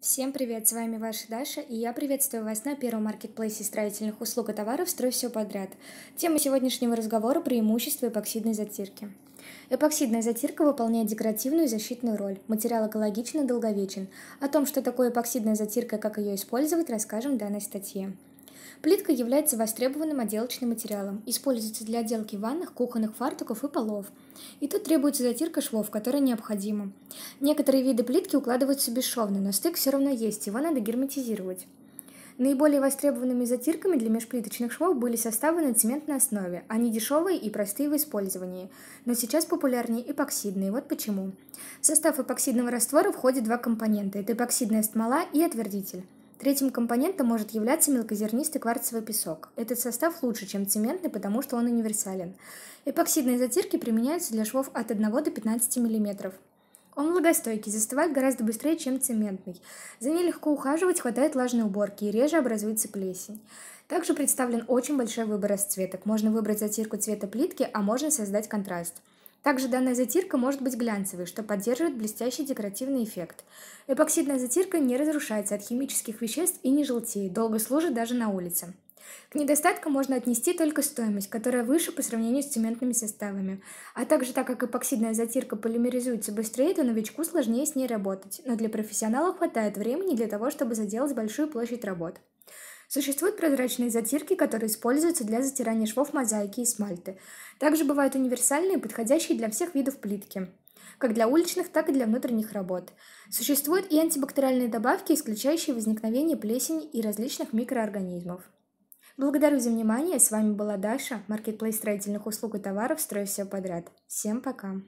Всем привет, с вами ваша Даша, и я приветствую вас на первом маркетплейсе строительных услуг и товаров «Строй все подряд». Тема сегодняшнего разговора – преимущества эпоксидной затирки. Эпоксидная затирка выполняет декоративную и защитную роль. Материал экологичен и долговечен. О том, что такое эпоксидная затирка и как ее использовать, расскажем в данной статье. Плитка является востребованным отделочным материалом. Используется для отделки ванных, кухонных фартуков и полов. И тут требуется затирка швов, которая необходима. Некоторые виды плитки укладываются бесшовно, но стык все равно есть, его надо герметизировать. Наиболее востребованными затирками для межплиточных швов были составы на цементной основе. Они дешевые и простые в использовании, но сейчас популярнее эпоксидные, вот почему. В состав эпоксидного раствора входят два компонента – это эпоксидная смола и отвердитель. Третьим компонентом может являться мелкозернистый кварцевый песок. Этот состав лучше, чем цементный, потому что он универсален. Эпоксидные затирки применяются для швов от 1 до 15 мм. Он влагостойкий, застывает гораздо быстрее, чем цементный. За ней легко ухаживать, хватает влажной уборки и реже образуется плесень. Также представлен очень большой выбор расцветок. Можно выбрать затирку цвета плитки, а можно создать контраст. Также данная затирка может быть глянцевой, что поддерживает блестящий декоративный эффект. Эпоксидная затирка не разрушается от химических веществ и не желтеет, долго служит даже на улице. К недостаткам можно отнести только стоимость, которая выше по сравнению с цементными составами. А также, так как эпоксидная затирка полимеризуется быстрее, то новичку сложнее с ней работать. Но для профессионала хватает времени для того, чтобы заделать большую площадь работ. Существуют прозрачные затирки, которые используются для затирания швов мозаики и смальты. Также бывают универсальные, подходящие для всех видов плитки как для уличных, так и для внутренних работ. Существуют и антибактериальные добавки, исключающие возникновение плесени и различных микроорганизмов. Благодарю за внимание, с вами была Даша, маркетплейс строительных услуг и товаров «Строй все подряд». Всем пока!